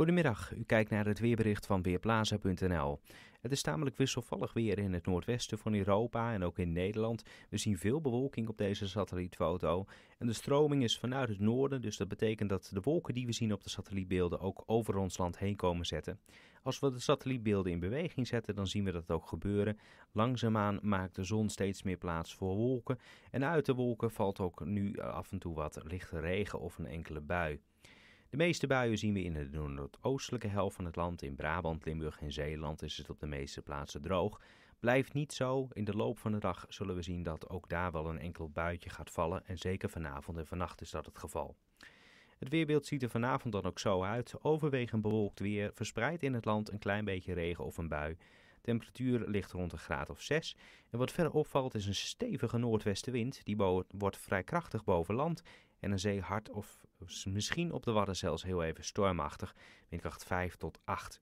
Goedemiddag, u kijkt naar het weerbericht van Weerplaza.nl. Het is tamelijk wisselvallig weer in het noordwesten van Europa en ook in Nederland. We zien veel bewolking op deze satellietfoto. En de stroming is vanuit het noorden, dus dat betekent dat de wolken die we zien op de satellietbeelden ook over ons land heen komen zetten. Als we de satellietbeelden in beweging zetten, dan zien we dat ook gebeuren. Langzaamaan maakt de zon steeds meer plaats voor wolken. En uit de wolken valt ook nu eh, af en toe wat lichte regen of een enkele bui. De meeste buien zien we in de noordoostelijke helft van het land. In Brabant, Limburg en Zeeland is het op de meeste plaatsen droog. Blijft niet zo. In de loop van de dag zullen we zien dat ook daar wel een enkel buitje gaat vallen. En zeker vanavond en vannacht is dat het geval. Het weerbeeld ziet er vanavond dan ook zo uit. Overwegend bewolkt weer, verspreid in het land een klein beetje regen of een bui. Temperatuur ligt rond een graad of 6. En wat verder opvalt is een stevige noordwestenwind. Die wordt vrij krachtig boven land en een zee hard of misschien op de Wadden zelfs heel even stormachtig, windkracht 5 tot 8.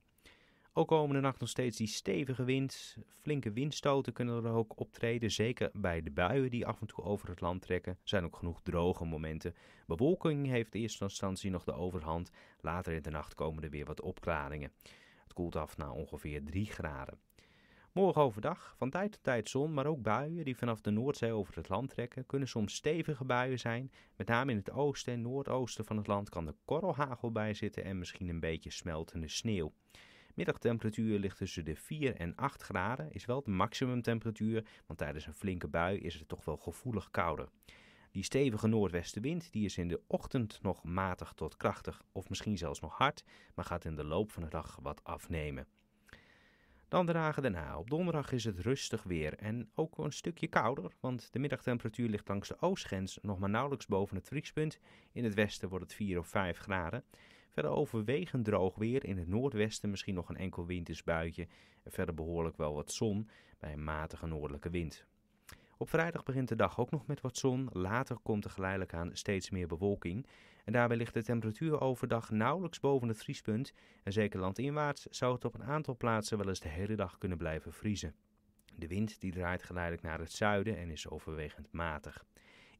Ook komende nacht nog steeds die stevige wind. Flinke windstoten kunnen er ook optreden. Zeker bij de buien die af en toe over het land trekken, zijn ook genoeg droge momenten. Bewolking heeft in eerste instantie nog de overhand. Later in de nacht komen er weer wat opklaringen. Het koelt af naar ongeveer 3 graden. Morgen overdag van tijd tot tijd zon, maar ook buien die vanaf de Noordzee over het land trekken, kunnen soms stevige buien zijn. Met name in het oosten en noordoosten van het land kan de korrelhagel bij zitten en misschien een beetje smeltende sneeuw. Middagtemperatuur ligt tussen de 4 en 8 graden, is wel de maximumtemperatuur, want tijdens een flinke bui is het toch wel gevoelig kouder. Die stevige noordwestenwind die is in de ochtend nog matig tot krachtig, of misschien zelfs nog hard, maar gaat in de loop van de dag wat afnemen. Dan dragen dagen daarna. Op donderdag is het rustig weer en ook een stukje kouder, want de middagtemperatuur ligt langs de oostgrens nog maar nauwelijks boven het vriespunt. In het westen wordt het 4 of 5 graden. Verder overwegend droog weer, in het noordwesten misschien nog een enkel wintersbuitje en verder behoorlijk wel wat zon bij een matige noordelijke wind. Op vrijdag begint de dag ook nog met wat zon. Later komt er geleidelijk aan steeds meer bewolking. En daarbij ligt de temperatuur overdag nauwelijks boven het vriespunt. En zeker landinwaarts zou het op een aantal plaatsen wel eens de hele dag kunnen blijven vriezen. De wind die draait geleidelijk naar het zuiden en is overwegend matig.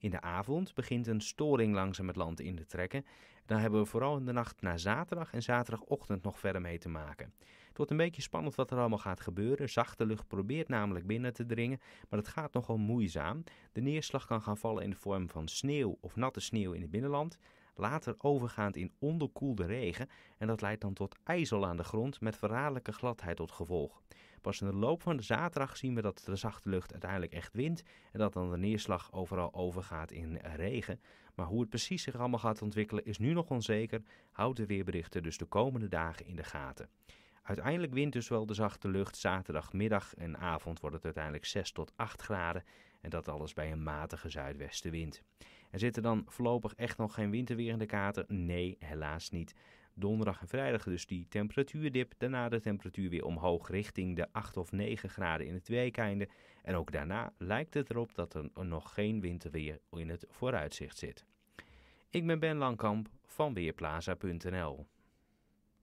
In de avond begint een storing langzaam het land in te trekken. Dan hebben we vooral in de nacht naar zaterdag en zaterdagochtend nog verder mee te maken. Het wordt een beetje spannend wat er allemaal gaat gebeuren. Zachte lucht probeert namelijk binnen te dringen, maar het gaat nogal moeizaam. De neerslag kan gaan vallen in de vorm van sneeuw of natte sneeuw in het binnenland later overgaand in onderkoelde regen en dat leidt dan tot ijzel aan de grond met verraderlijke gladheid tot gevolg. Pas in de loop van de zaterdag zien we dat de zachte lucht uiteindelijk echt wint en dat dan de neerslag overal overgaat in regen. Maar hoe het precies zich allemaal gaat ontwikkelen is nu nog onzeker. Houd de weerberichten dus de komende dagen in de gaten. Uiteindelijk wint dus wel de zachte lucht. Zaterdagmiddag en avond wordt het uiteindelijk 6 tot 8 graden. En dat alles bij een matige zuidwestenwind. Er zitten dan voorlopig echt nog geen winterweer in de kaarten? Nee, helaas niet. Donderdag en vrijdag dus die temperatuurdip. Daarna de temperatuur weer omhoog richting de 8 of 9 graden in het weekeinde. En ook daarna lijkt het erop dat er nog geen winterweer in het vooruitzicht zit. Ik ben Ben Langkamp van Weerplaza.nl